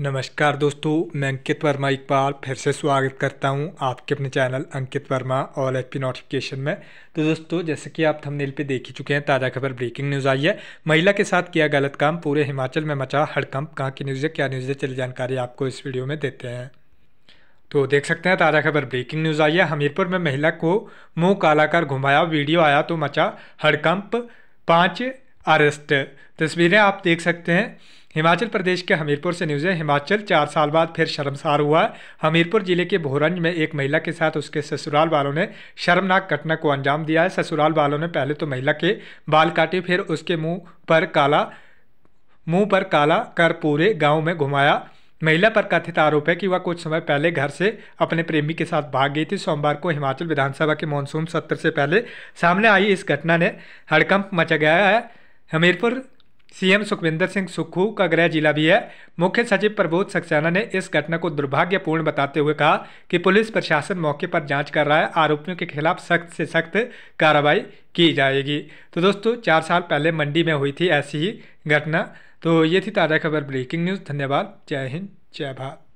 नमस्कार दोस्तों मैं अंकित वर्मा इकबाल फिर से स्वागत करता हूं आपके अपने channel Ankit Verma all H P notification में तो दोस्तों जैसे कि आप थंबनेल पे देख ही चुके हैं ताज़ा खबर ब्रेकिंग न्यूज़ आई है महिला के साथ किया गलत काम पूरे हिमाचल में मचा हड़कंप कहाँ की न्यूज़ है क्या न्यूज़ है चली जानकारी आपको इस वीडियो में देते हैं तो देख सकते हैं ताज़ा खबर ब्रेकिंग न्यूज़ आई है हमीरपुर में महिला को मुँह काला कर घुमाया वीडियो आया तो मचा हड़कंप पाँच अरेस्ट तस्वीरें आप देख सकते हैं हिमाचल प्रदेश के हमीरपुर से न्यूज़ है हिमाचल चार साल बाद फिर शर्मसार हुआ हमीरपुर जिले के भोरंज में एक महिला के साथ उसके ससुराल वालों ने शर्मनाक घटना को अंजाम दिया है ससुराल वालों ने पहले तो महिला के बाल काटे फिर उसके मुंह पर काला मुंह पर काला कर पूरे गांव में घुमाया महिला पर कथित आरोप है कि वह कुछ समय पहले घर से अपने प्रेमी के साथ भाग गई थी सोमवार को हिमाचल विधानसभा के मानसून सत्र से पहले सामने आई इस घटना ने हड़कंप मचा गया है हमीरपुर सीएम सुखविंदर सिंह सुक्खू का गृह जिला भी है मुख्य सचिव प्रबोध सक्सेना ने इस घटना को दुर्भाग्यपूर्ण बताते हुए कहा कि पुलिस प्रशासन मौके पर जांच कर रहा है आरोपियों के खिलाफ सख्त से सख्त कार्रवाई की जाएगी तो दोस्तों चार साल पहले मंडी में हुई थी ऐसी ही घटना तो ये थी ताज़ा खबर ब्रेकिंग न्यूज़ धन्यवाद जय हिंद जय भारत